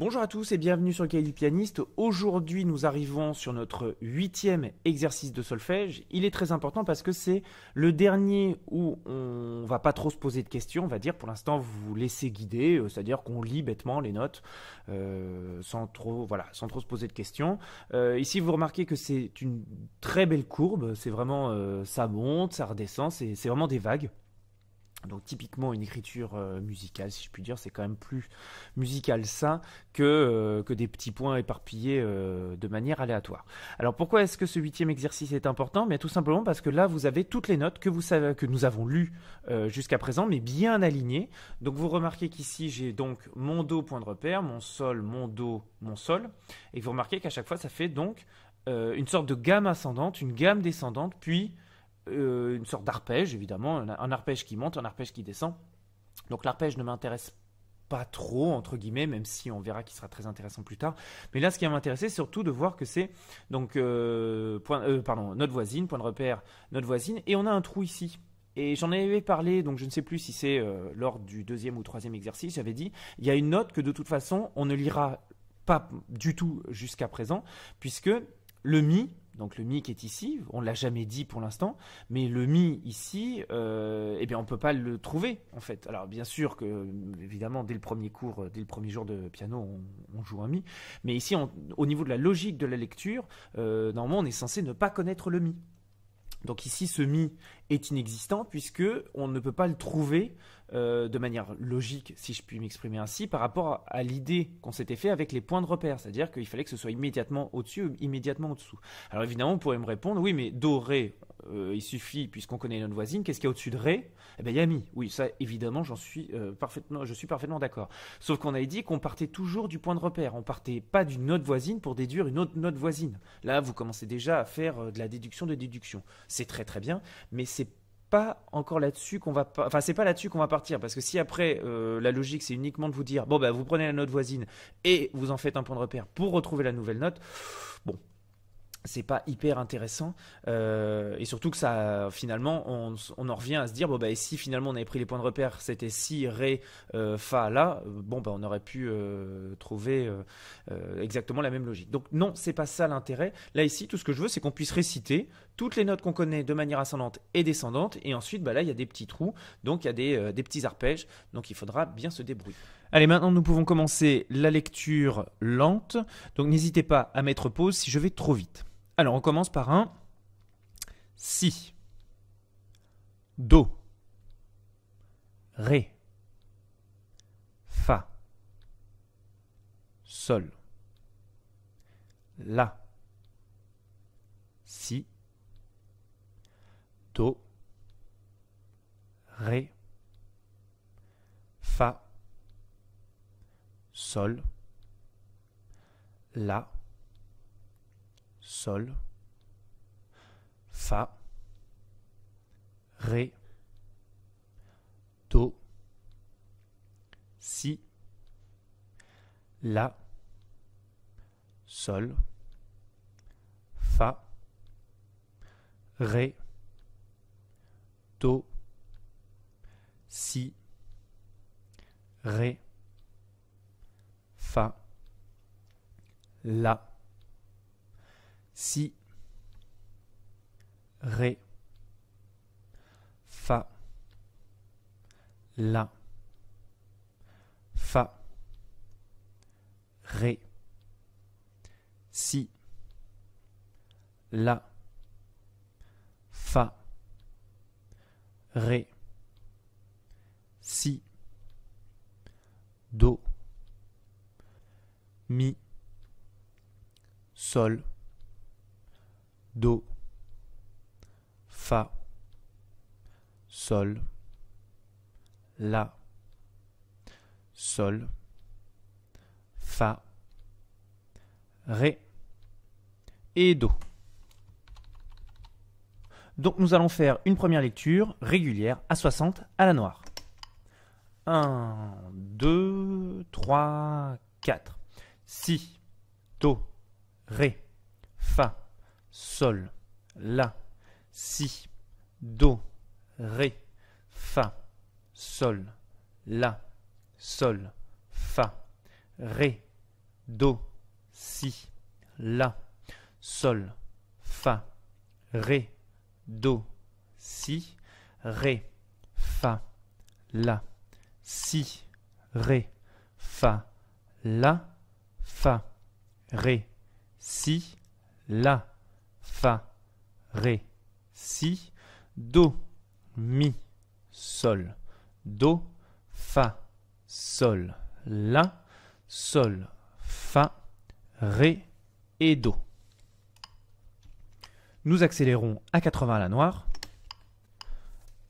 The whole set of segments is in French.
Bonjour à tous et bienvenue sur le cahier du pianiste. Aujourd'hui, nous arrivons sur notre huitième exercice de solfège. Il est très important parce que c'est le dernier où on va pas trop se poser de questions. On va dire pour l'instant, vous vous laissez guider, euh, c'est-à-dire qu'on lit bêtement les notes euh, sans trop, voilà, sans trop se poser de questions. Euh, ici, vous remarquez que c'est une très belle courbe. C'est vraiment, ça monte, ça redescend. C'est vraiment des vagues. Donc typiquement une écriture euh, musicale, si je puis dire, c'est quand même plus musical sain que, euh, que des petits points éparpillés euh, de manière aléatoire. Alors pourquoi est-ce que ce huitième exercice est important Mais tout simplement parce que là vous avez toutes les notes que, vous savez, que nous avons lues jusqu'à présent, mais bien alignées. Donc vous remarquez qu'ici j'ai donc mon Do point de repère, mon Sol, mon Do, mon Sol, et vous remarquez qu'à chaque fois ça fait donc une sorte de gamme ascendante, une gamme descendante, puis euh, une sorte d'arpège, évidemment, un, arpège qui monte, un arpège qui descend. Donc l'arpège ne m'intéresse pas trop, entre guillemets, même si on verra qu'il sera très intéressant plus tard. Mais là, ce qui va m'intéresser, c'est surtout de voir que c'est donc euh, euh, pardon, notre voisine, point de repère, notre voisine, et on a un trou ici. Et j'en avais parlé, donc je ne sais plus si c'est lors du deuxième ou troisième exercice, j'avais dit, il y a une note que de toute façon, on ne lira pas du tout jusqu'à présent, puisque le mi, donc le mi qui est ici, on ne l'a jamais dit pour l'instant, mais le mi ici, euh, eh bien on ne peut pas le trouver en fait. Alors bien sûr que, évidemment, dès le premier cours, euh, dès le premier jour de piano, on, joue un mi, mais ici, au niveau de la logique de la lecture, euh, normalement on est censé ne pas connaître le mi. Donc ici, ce mi est inexistant puisque on ne peut pas le trouver euh, de manière logique, si je puis m'exprimer ainsi, par rapport à, l'idée qu'on s'était fait avec les points de repère, c'est-à-dire qu'il fallait que ce soit immédiatement au-dessus immédiatement au-dessous. Alors évidemment, on pourrait me répondre, oui, mais do, ré, euh, il suffit, puisqu'on connaît notre voisine, qu'est-ce qu'il y a au-dessus de ré Eh bien, il y a mi. Oui, ça, évidemment, j'en suis, euh, parfaitement, je suis parfaitement d'accord. Sauf qu'on avait dit qu'on partait toujours du point de repère, on partait pas d'une note voisine pour déduire une autre note voisine. Là, vous commencez déjà à faire de la déduction de déduction. C'est très très bien, mais c'est encore là-dessus qu'on va. Enfin, c'est pas là-dessus qu'on va partir parce que si après euh, la logique c'est uniquement de vous dire bon bah vous prenez la note voisine et vous en faites un point de repère pour retrouver la nouvelle note, bon c'est pas hyper intéressant euh, et surtout que ça finalement on, en revient à se dire bon bah si finalement on avait pris les points de repère c'était si ré euh, fa la, euh, bon bah on aurait pu trouver exactement la même logique donc non c'est pas ça l'intérêt là ici tout ce que je veux c'est qu'on puisse réciter toutes les notes qu'on connaît de manière ascendante et descendante et ensuite bah, là il y a des petits trous donc il y a des, des petits arpèges donc il faudra bien se débrouiller Allez, maintenant nous pouvons commencer la lecture lente. Donc n'hésitez pas à mettre pause si je vais trop vite. Alors on commence par un si, do, ré, fa, sol, la, si, do, ré, fa, sol, la, Sol, Fa, Ré, Do, Si, La, Sol, Fa, Ré, Do, Si, Ré, Fa, La si, ré, fa, la, fa, ré, si, la, fa, ré, si, do, mi, sol, Do, Fa, Sol, La, Sol, Fa, Ré et Do. Donc nous allons faire une première lecture régulière à 60 à la noire. 1, 2, 3, 4. Si, Do, Ré, Fa, Sol, La, Si, Do, Ré, Fa, Sol, La, Sol, Fa, Ré, Do, Si, La, Sol, Fa, Ré, Do, Si, Ré, Fa, La, Si, Ré, Fa, La, Fa, Ré, Si, La fa, ré, si, do, mi, sol, do, fa, sol, la, sol, fa, ré et do. Nous accélérons à 80 à la noire.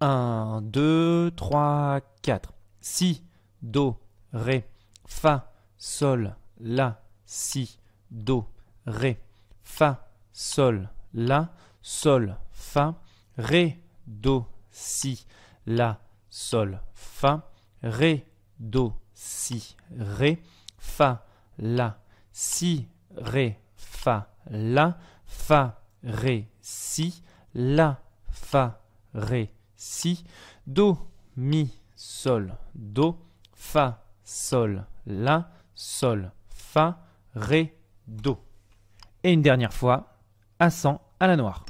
1, 2, 3, 4. Si, do, ré, fa, sol, la, si, do, ré, fa, sol, la, sol, fa, ré, do, si, la, sol, fa, ré, do, si, ré, fa, la, si, ré, fa, la, fa, ré, si, la, fa, ré, si, do, mi, sol, do, fa, sol, la, sol, fa, ré, do. Et une dernière fois, à 100 à la noire.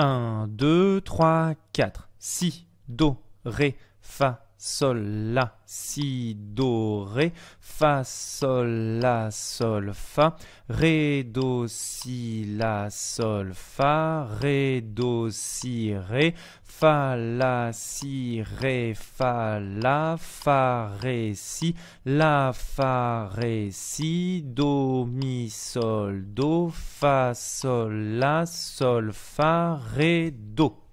1, 2, 3, 4, si, do, ré, fa, sol, la, si, do, ré, fa, sol, la, sol, fa, ré, do, si, la, sol, fa, ré, do, si, ré, fa, la, si, ré, fa, la, fa, ré, si, la, fa, ré, si, do, mi, sol, do, fa, sol, la, sol, fa, ré, do.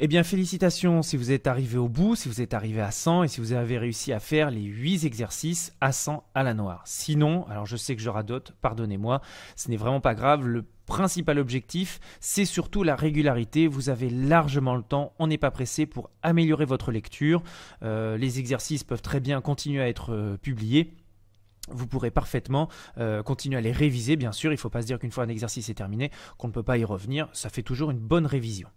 Eh bien, félicitations si vous êtes arrivé au bout, si vous êtes arrivé à 100 et si vous avez réussi à faire les 8 exercices à 100 à la noire. Sinon, alors je sais que je radote, pardonnez-moi, ce n'est vraiment pas grave, le principal objectif, c'est surtout la régularité. Vous avez largement le temps, on n'est pas pressé pour améliorer votre lecture. Euh, les exercices peuvent très bien continuer à être euh, publiés vous pourrez parfaitement euh, continuer à les réviser, bien sûr. Il ne faut pas se dire qu'une fois un exercice est terminé, qu'on ne peut pas y revenir. Ça fait toujours une bonne révision.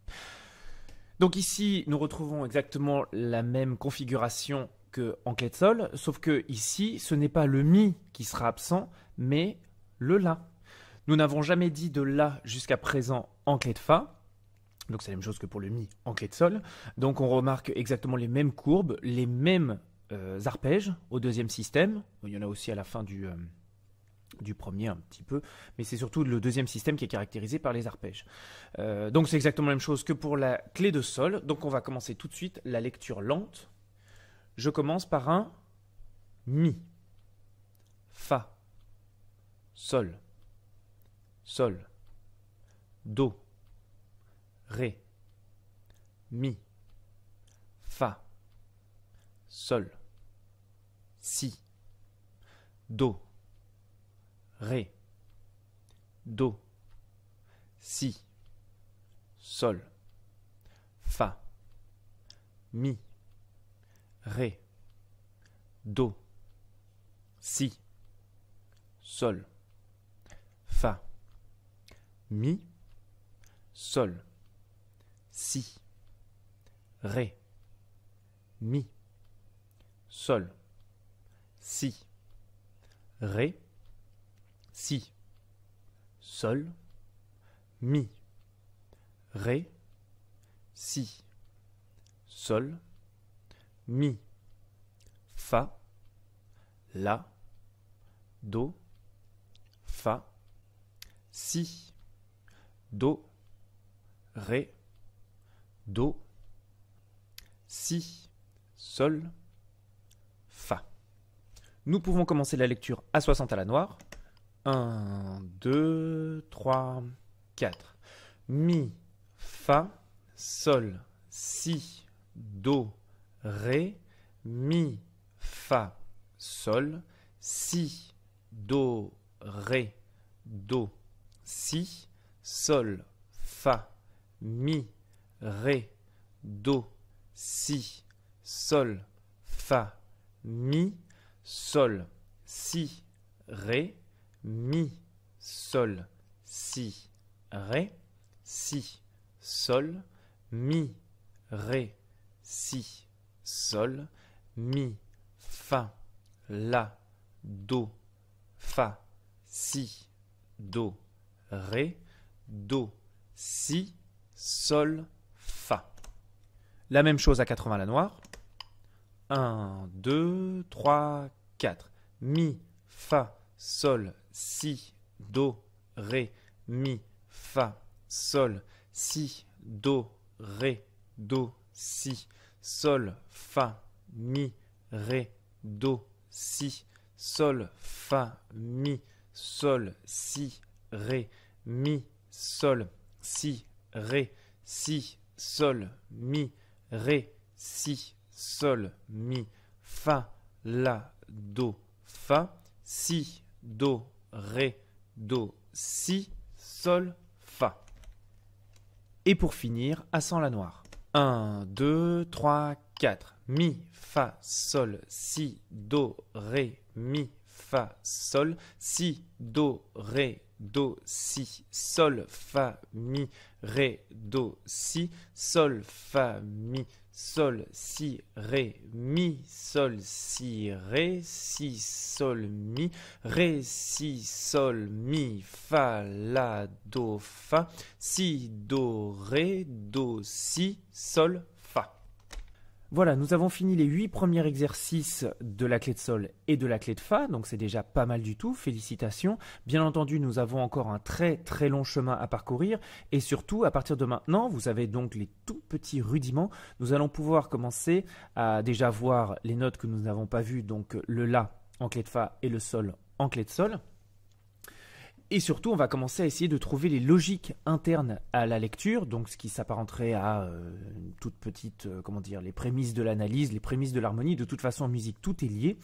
Donc ici, nous retrouvons exactement la même configuration que en clé de sol, sauf que ici, ce n'est pas le mi qui sera absent, mais le la. Nous n'avons jamais dit de la jusqu'à présent en clé de fa. Donc c'est la même chose que pour le mi en clé de sol. Donc on remarque exactement les mêmes courbes, les mêmes euh, arpèges au deuxième système. Il y en a aussi à la fin du, euh, du premier un petit peu, mais c'est surtout le deuxième système qui est caractérisé par les arpèges. Euh, donc c'est exactement la même chose que pour la clé de sol, donc on va commencer tout de suite la lecture lente. Je commence par un mi, fa, sol, sol, do, ré, mi, fa, sol, si, do, ré, do, si, sol, fa, mi, ré, do, si, sol, fa, mi, sol, si, ré, mi, sol, si, ré, si, sol, mi, ré, si, sol, mi, fa, la, do, fa, si, do, ré, do, si, sol, fa. Nous pouvons commencer la lecture à 60 à la noire. 1, 2, 3, 4. Mi, Fa, Sol, Si, Do, Ré, Mi, Fa, Sol, Si, Do, Ré, Do, Si, Sol, Fa, Mi, Ré, Do, Si, Sol, Fa, Mi, Sol, Si, Ré, mi, sol, si, ré, si, sol, mi, ré, si, sol, mi, fa, la, do, fa, si, do, ré, do, si, sol, fa. La même chose à 80 la noire. 1, 2, 3, 4. Mi, fa, sol, si, do, ré, mi, fa, sol, si, do, ré, do, si, sol, fa, mi, ré, do, si, sol, fa, mi, sol, si, ré, mi, sol, si, ré, si, sol, mi, ré, si, sol, mi, fa, la, do, fa, si, do, Ré, Do, Si, Sol, Fa. Et pour finir, à sans la noire. 1, 2, 3, 4. Mi, Fa, Sol, Si, Do, Ré, Mi, Fa, Sol, Si, Do, Ré, Do, Si, Sol, Fa, Mi, Ré, Do, Si, Sol, Fa, Mi, sol, si, ré, mi, sol, si, ré, si, sol, mi, ré, si, sol, mi, fa, la, do, fa, si, do, ré, do, si, sol, voilà, nous avons fini les huit premiers exercices de la clé de sol et de la clé de fa, donc c'est déjà pas mal du tout, félicitations. Bien entendu, nous avons encore un très très long chemin à parcourir, et surtout, à partir de maintenant, vous avez donc les tout petits rudiments, nous allons pouvoir commencer à déjà voir les notes que nous n'avons pas vues, donc le La en clé de fa et le Sol en clé de Sol. Et surtout, on va commencer à essayer de trouver les logiques internes à la lecture, donc ce qui s'apparenterait à euh, toute petite, euh, comment dire, les prémices de l'analyse, les prémices de l'harmonie. De toute façon, en musique, tout est lié.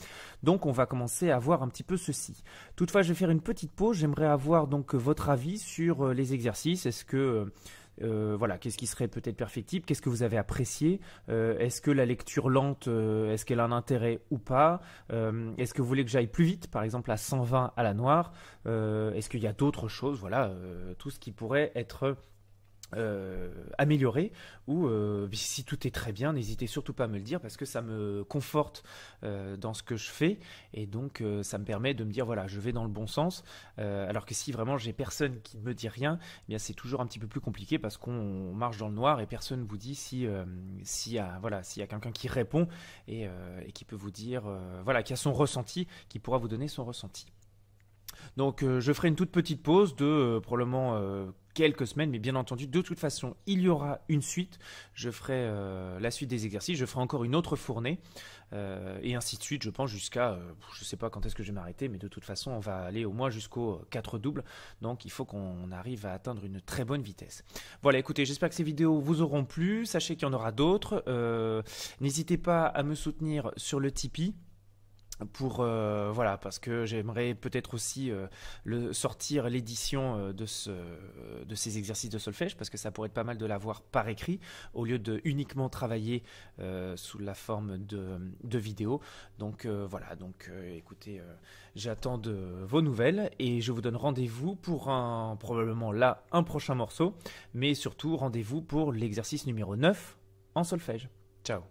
Donc, on va commencer à voir un petit peu ceci. Toutefois, je vais faire une petite pause. J'aimerais avoir donc votre avis sur euh, les exercices. Est-ce que euh, voilà, qu'est-ce qui serait peut-être perfectible Qu'est-ce que vous avez apprécié euh, Est-ce que la lecture lente, euh, est-ce qu'elle a un intérêt ou pas Est-ce que vous voulez que j'aille plus vite, par exemple à 120 à la noire Est-ce qu'il y a d'autres choses Voilà, tout ce qui pourrait être euh, améliorer ou euh, si tout est très bien, n'hésitez surtout pas à me le dire parce que ça me conforte euh, dans ce que je fais et donc ça me permet de me dire voilà je vais dans le bon sens alors que si vraiment j'ai personne qui ne me dit rien, eh bien c'est toujours un petit peu plus compliqué parce qu'on marche dans le noir et personne vous dit si s'il y a voilà s'il y a quelqu'un qui répond et, et, qui peut vous dire voilà qui a son ressenti, qui pourra vous donner son ressenti. Donc euh, je ferai une toute petite pause de euh, probablement euh, quelques semaines, mais bien entendu, de toute façon, il y aura une suite. Je ferai la suite des exercices, je ferai encore une autre fournée, et ainsi de suite, je pense, jusqu'à, je ne sais pas quand est-ce que je vais m'arrêter, mais de toute façon, on va aller au moins jusqu'au 4 doubles, donc il faut qu'on arrive à atteindre une très bonne vitesse. Voilà, écoutez, j'espère que ces vidéos vous auront plu, sachez qu'il y en aura d'autres, n'hésitez pas à me soutenir sur le Tipeee pour euh, voilà parce que j'aimerais peut-être aussi euh, le sortir l'édition euh, de ce de ces exercices de solfège parce que ça pourrait être pas mal de l'avoir par écrit au lieu de uniquement travailler sous la forme de de vidéo donc voilà donc écoutez j'attends de vos nouvelles et je vous donne rendez-vous pour un probablement là un prochain morceau mais surtout rendez-vous pour l'exercice numéro 9 en solfège ciao